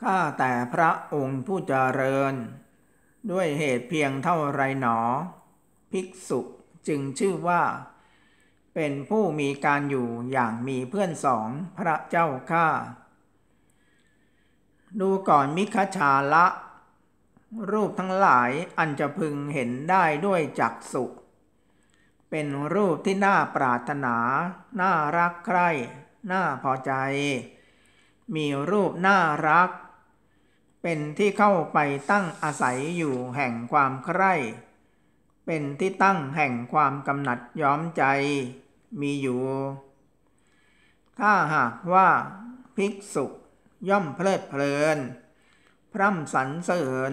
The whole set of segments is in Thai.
ข้าแต่พระองค์ผู้เจริญ ด้วยเหตุเพียงเท่าไรหนอ ภิกษุจึงชื่อว่า เป็นผู้มีการอยู่อย่างมีเพื่อนสองพระเจ้าข้าดูก่อนมิคชาละ รูปทั้งหลายอันจะพึงเห็นได้ด้วยจักสุเป็นรูปที่น่าปรารถนา น่ารักใคร่ น่าพอใจ มีรูปน่ารักเป็นที่เข้าไปตั้งอาศัยอยู่แห่งความใคร่ เป็นที่ตั้งแห่งความกำหนัดย้อมใจมีอยู่ ถ้าหากว่าภิกษุย่อมเพลิดเพลิน พร่ำสรรเสริญ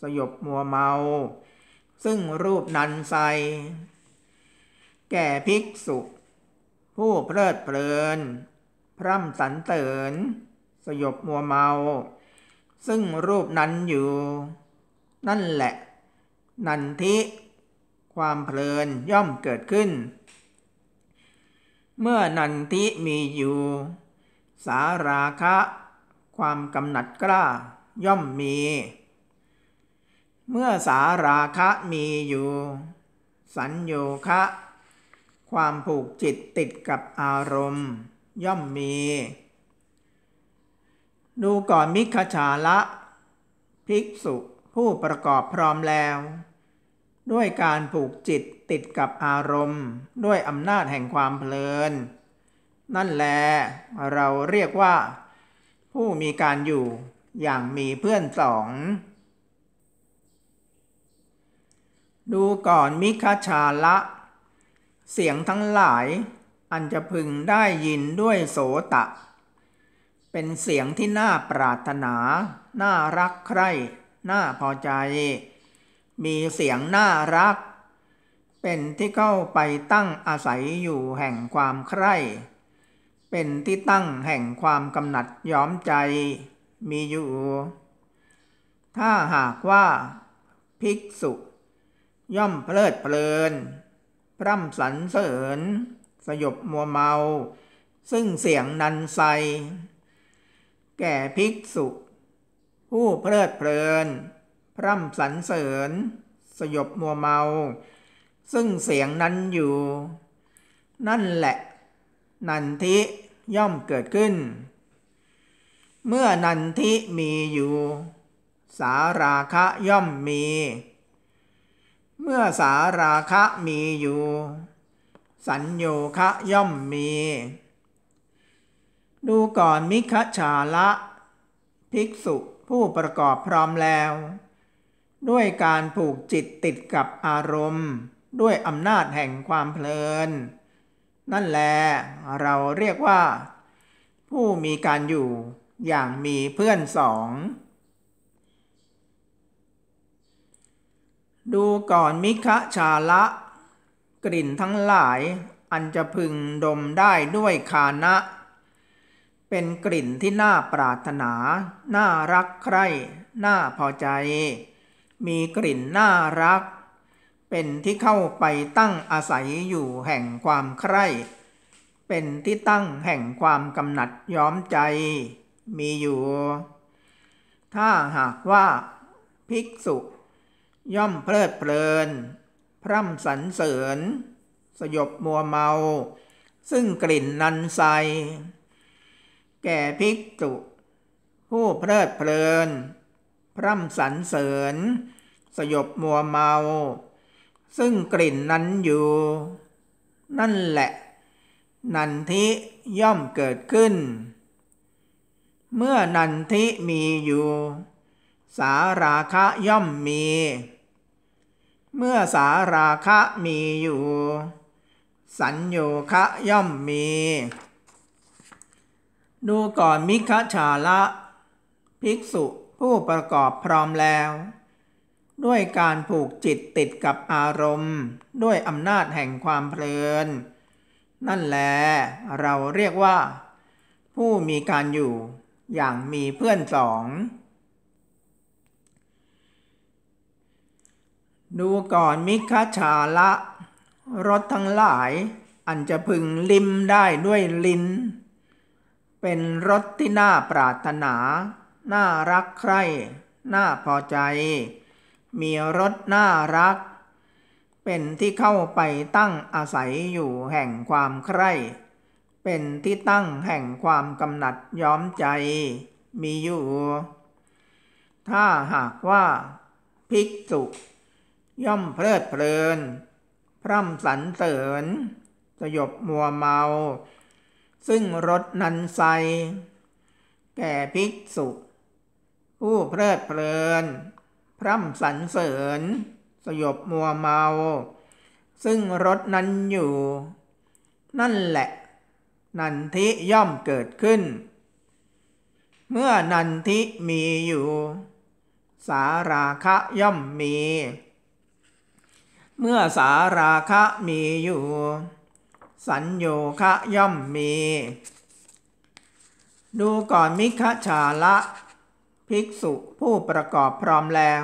สยบมัวเมา ซึ่งรูปนันไซแก่ภิกษุผู้เพลิดเพลิน พร่ำสรรเสริญสยบมัวเมาซึ่งรูปนั้นอยู่ นั่นแหละ นันทิความเพลินย่อมเกิดขึ้น เมื่อนันทิมีอยู่ สาราคะความกำหนัดกล้าย่อมมี เมื่อสาราคะมีอยู่ สัญโยคะ ความผูกจิตติดกับอารมณ์ ย่อมมีดูก่อนมิขฉาละ ภิกษุผู้ประกอบพร้อมแล้ว ด้วยการผูกจิตติดกับอารมณ์ด้วยอำนาจแห่งความเพลิน นั่นแลเราเรียกว่า ผู้มีการอยู่อย่างมีเพื่อนสอง ดูก่อนมิคชาละ เสียงทั้งหลาย อันจะพึงได้ยินด้วยโสตะเป็นเสียงที่น่าปรารถนา น่ารักใคร่ น่าพอใจ มีเสียงน่ารัก เป็นที่เข้าไปตั้งอาศัยอยู่แห่งความใคร่ เป็นที่ตั้งแห่งความกำหนัดย้อมใจ มีอยู่ ถ้าหากว่า ภิกษุ ย่อมเพลิดเพลินพร่ำสรรเสริญ สยบมัวเมา ซึ่งเสียงนันไซแก่ภิกษุ ผู้เพลิดเพลิน พร่ำสรรเสริญ สยบมัวเมา ซึ่งเสียงนั้นอยู่ นั่นแหละ นันทิย่อมเกิดขึ้น เมื่อนันทิมีอยู่ สาราคะย่อมมี เมื่อสาราคะมีอยู่ สัญโยคะย่อมมีดูก่อนมิคชาละ ภิกษุผู้ประกอบพร้อมแล้ว ด้วยการผูกจิตติดกับอารมณ์ ด้วยอำนาจแห่งความเพลิน นั่นแหลเราเรียกว่า ผู้มีการอยู่อย่างมีเพื่อนสอง ดูก่อนมิคชาละ กลิ่นทั้งหลาย อันจะพึงดมได้ด้วยคานะเป็นกลิ่นที่น่าปรารถนา น่ารักใคร่ น่าพอใจ มีกลิ่นน่ารัก เป็นที่เข้าไปตั้งอาศัยอยู่แห่งความใคร่ เป็นที่ตั้งแห่งความกำหนัดย้อมใจ มีอยู่ ถ้าหากว่า ภิกษุ ย่อมเพลิดเพลิน พร่ำสรรเสริญ สยบมัวเมา ซึ่งกลิ่นนันไซแก่ภิกษุผู้เพลิดเพลินพร่ำสรรเสริญ สยบมัวเมา ซึ่งกลิ่นนั้นอยู่ นั่นแหละ นันทิย่อมเกิดขึ้น เมื่อนันทิมีอยู่ สาราคะย่อมมี เมื่อสาราคะมีอยู่ สัญโยคะย่อมมีดูก่อนมิคชาละ ภิกษุผู้ประกอบพร้อมแล้ว ด้วยการผูกจิตติดกับอารมณ์ด้วยอำนาจแห่งความเพลิน นั่นแหลเราเรียกว่า ผู้มีการอยู่อย่างมีเพื่อนสอง ดูก่อนมิคชาละรถทั้งหลายอันจะพึงลิมได้ด้วยลิ้นเป็นรสที่น่าปรารถนา น่ารักใคร่ น่าพอใจ มีรสน่ารัก เป็นที่เข้าไปตั้งอาศัยอยู่แห่งความใคร่ เป็นที่ตั้งแห่งความกำหนัดย้อมใจมีอยู่ ถ้าหากว่า ภิกษุ ย่อมเพลิดเพลิน พร่ำสรรเสริญสยบมัวเมาซึ่งรถนันไซแก่ภิกษุผู้เพลิดเพลิน พร่ำสรรเสริญ สยบมัวเมา ซึ่งรถนั้นอยู่ นั่นแหละนันทิย่อมเกิดขึ้น เมื่อนันทิมีอยู่ สาราคะย่อมมี เมื่อสาราคะมีอยู่สัญโยคะย่อมมี ดูก่อนมิคชาละ ภิกษุผู้ประกอบพร้อมแล้ว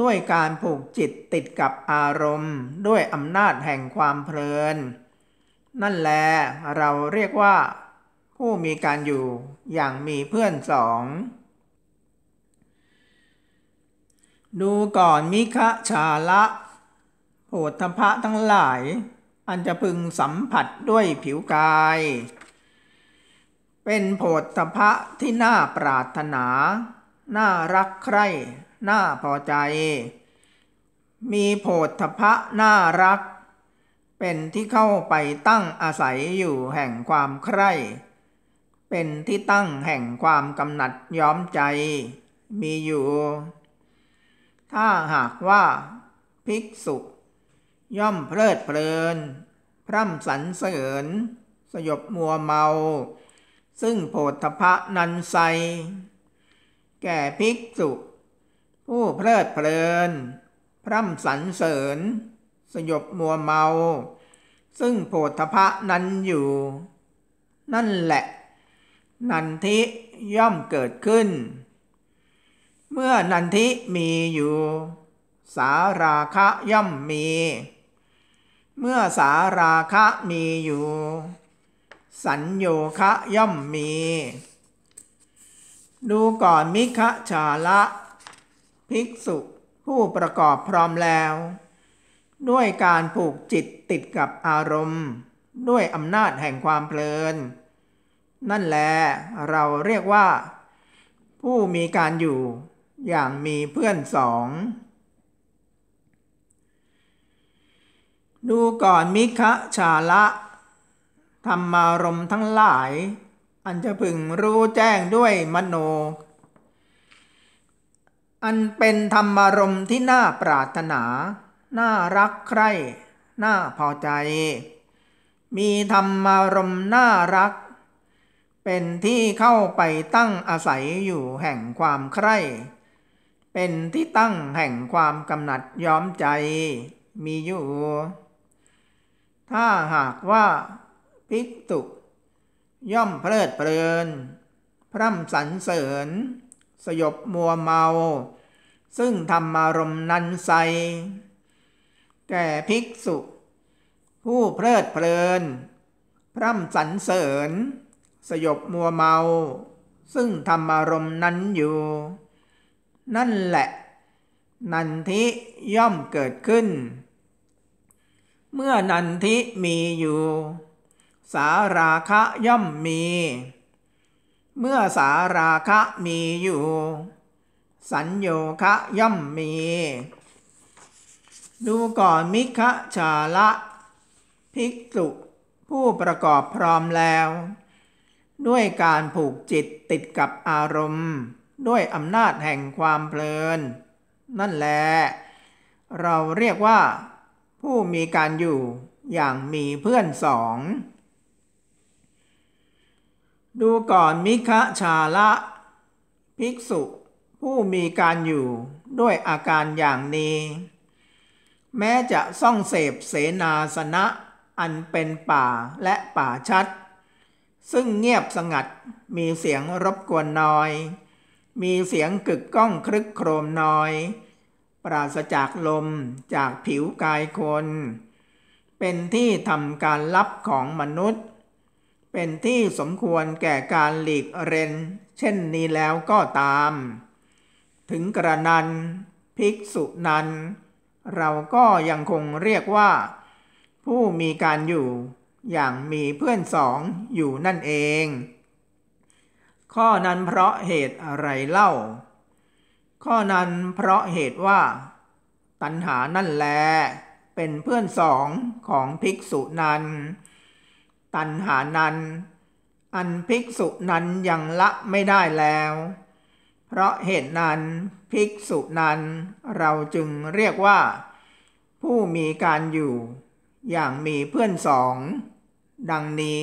ด้วยการผูกจิตติดกับอารมณ์ด้วยอำนาจแห่งความเพลิน นั่นแลเราเรียกว่า ผู้มีการอยู่อย่างมีเพื่อนสอง ดูก่อนมิคชาละโหธมะทั้งหลายอันจะพึงสัมผัสด้วยผิวกาย เป็นโพธพะที่น่าปรารถนา น่ารักใคร่ น่าพอใจ มีโพธพะน่ารัก เป็นที่เข้าไปตั้งอาศัยอยู่แห่งความใคร่ เป็นที่ตั้งแห่งความกำหนัดย้อมใจ มีอยู่ ถ้าหากว่า ภิกษุย่อมเพลิดเพลิน พร่ำสรรเสริญ สยบมัวเมา ซึ่งโพธพะนันไซแก่ภิกษุผู้เพลิดเพลิน พร่ำสรรเสริญ สยบมัวเมา ซึ่งโพธพะนั้นอยู่ นั่นแหละ นันทิย่อมเกิดขึ้น เมื่อนันทิมีอยู่ สาราคะย่อมมีเมื่อสาราคะมีอยู่ สัญโยคะย่อมมี ดูก่อนมิคะชาละภิกษุผู้ประกอบพร้อมแล้ว ด้วยการผูกจิตติดกับอารมณ์ ด้วยอำนาจแห่งความเพลิน นั่นแลเราเรียกว่า ผู้มีการอยู่อย่างมีเพื่อนสองดูก่อนมิคะชาละธรรมารมทั้งหลาย อันจะพึงรู้แจ้งด้วยมโน อันเป็นธรรมารมที่น่าปรารถนาน่ารักใคร่ น่าพอใจ มีธรรมารมน่ารักเป็นที่เข้าไปตั้งอาศัยอยู่แห่งความใคร่เป็นที่ตั้งแห่งความกำหนัดย้อมใจมีอยู่ถ้าหากว่า ภิกษุย่อมเพลิดเพลิน พร่ำสรรเสริญ สยบมัวเมา ซึ่งธรรมารมนันไซแก่ภิกษุ ผู้เพลิดเพลิน พร่ำสรรเสริญ สยบมัวเมา ซึ่งธรรมารมนั้นอยู่ นั่นแหละ นันทิย่อมเกิดขึ้นเมื่อนันทิมีอยู่ สาราคะย่อมมี เมื่อสาราคะมีอยู่ สัญโยคะย่อมมี ดูก่อนมิคะชาละภิกษุผู้ประกอบพร้อมแล้ว ด้วยการผูกจิตติดกับอารมณ์ ด้วยอำนาจแห่งความเพลิน นั่นแหละเราเรียกว่าผู้มีการอยู่อย่างมีเพื่อนสอง ดูก่อนมิคะชาละ ภิกษุผู้มีการอยู่ด้วยอาการอย่างนี้ แม้จะซ่องเสพเสนาสนะอันเป็นป่าและป่าชัด ซึ่งเงียบสงัด มีเสียงรบกวนน้อย มีเสียงกึกก้องครึกโครมน้อยปราศจากลมจากผิวกายคน เป็นที่ทำการลับของมนุษย์ เป็นที่สมควรแก่การหลีกเร้นเช่นนี้แล้วก็ตาม ถึงกระนั้นภิกษุนั้น เราก็ยังคงเรียกว่า ผู้มีการอยู่อย่างมีเพื่อนสองอยู่นั่นเอง ข้อนั้นเพราะเหตุอะไรเล่าข้อนั้นเพราะเหตุว่า ตัณหานั่นแลเป็นเพื่อนสองของภิกษุนั้น ตัณหานั้น อันภิกษุนั้นยังละไม่ได้แล้ว เพราะเหตุนั้นภิกษุนั้นเราจึงเรียกว่า ผู้มีการอยู่อย่างมีเพื่อนสอง ดังนี้